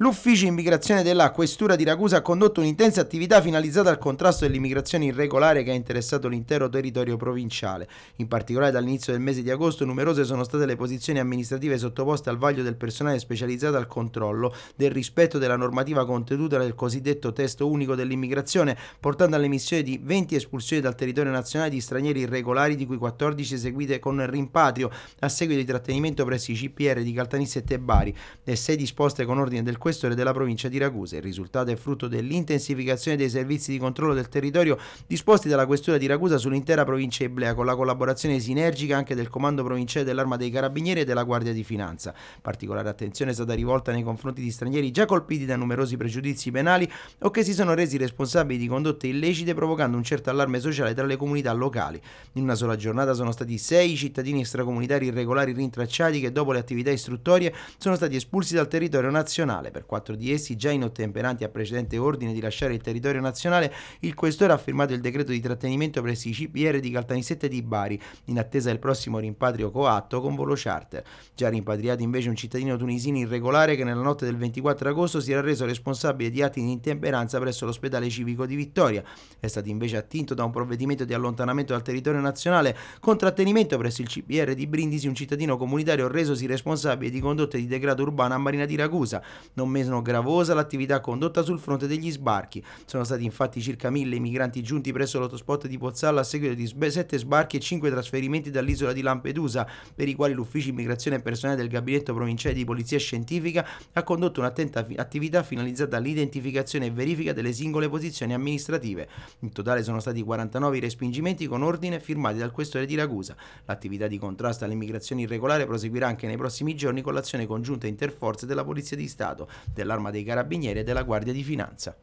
L'ufficio immigrazione della Questura di Ragusa ha condotto un'intensa attività finalizzata al contrasto dell'immigrazione irregolare che ha interessato l'intero territorio provinciale. In particolare dall'inizio del mese di agosto numerose sono state le posizioni amministrative sottoposte al vaglio del personale specializzato al controllo del rispetto della normativa contenuta nel cosiddetto testo unico dell'immigrazione, portando all'emissione di 20 espulsioni dal territorio nazionale di stranieri irregolari, di cui 14 eseguite con rimpatrio a seguito di trattenimento presso i CPR di Caltanissette e Bari e 6 disposte con ordine del questore della provincia di Ragusa. Il risultato è frutto dell'intensificazione dei servizi di controllo del territorio disposti dalla questura di Ragusa sull'intera provincia eblea, con la collaborazione sinergica anche del Comando Provinciale dell'Arma dei Carabinieri e della Guardia di Finanza. Particolare attenzione è stata rivolta nei confronti di stranieri già colpiti da numerosi pregiudizi penali o che si sono resi responsabili di condotte illecite provocando un certo allarme sociale tra le comunità locali. In una sola giornata sono stati sei cittadini extracomunitari irregolari rintracciati che dopo le attività istruttorie sono stati espulsi dal territorio nazionale per quattro di essi già inottemperanti a precedente ordine di lasciare il territorio nazionale, il questore ha firmato il decreto di trattenimento presso i CPR di Caltanissette e di Bari, in attesa del prossimo rimpatrio coatto con volo charter. Già rimpatriato invece un cittadino tunisino irregolare che nella notte del 24 agosto si era reso responsabile di atti di intemperanza presso l'ospedale civico di Vittoria. È stato invece attinto da un provvedimento di allontanamento dal territorio nazionale con trattenimento presso il CPR di Brindisi un cittadino comunitario resosi responsabile di condotte di degrado urbano a Marina di Ragusa. Non un mese gravosa l'attività condotta sul fronte degli sbarchi. Sono stati infatti circa mille i migranti giunti presso l'autospot di Pozzallo a seguito di sette sbarchi e cinque trasferimenti dall'isola di Lampedusa, per i quali l'ufficio immigrazione e personale del gabinetto provinciale di polizia scientifica ha condotto un'attenta attività finalizzata all'identificazione e verifica delle singole posizioni amministrative. In totale sono stati 49 i respingimenti con ordine firmati dal questore di Ragusa. L'attività di contrasto all'immigrazione irregolare proseguirà anche nei prossimi giorni con l'azione congiunta interforze della Polizia di Stato, dell'Arma dei Carabinieri e della Guardia di Finanza.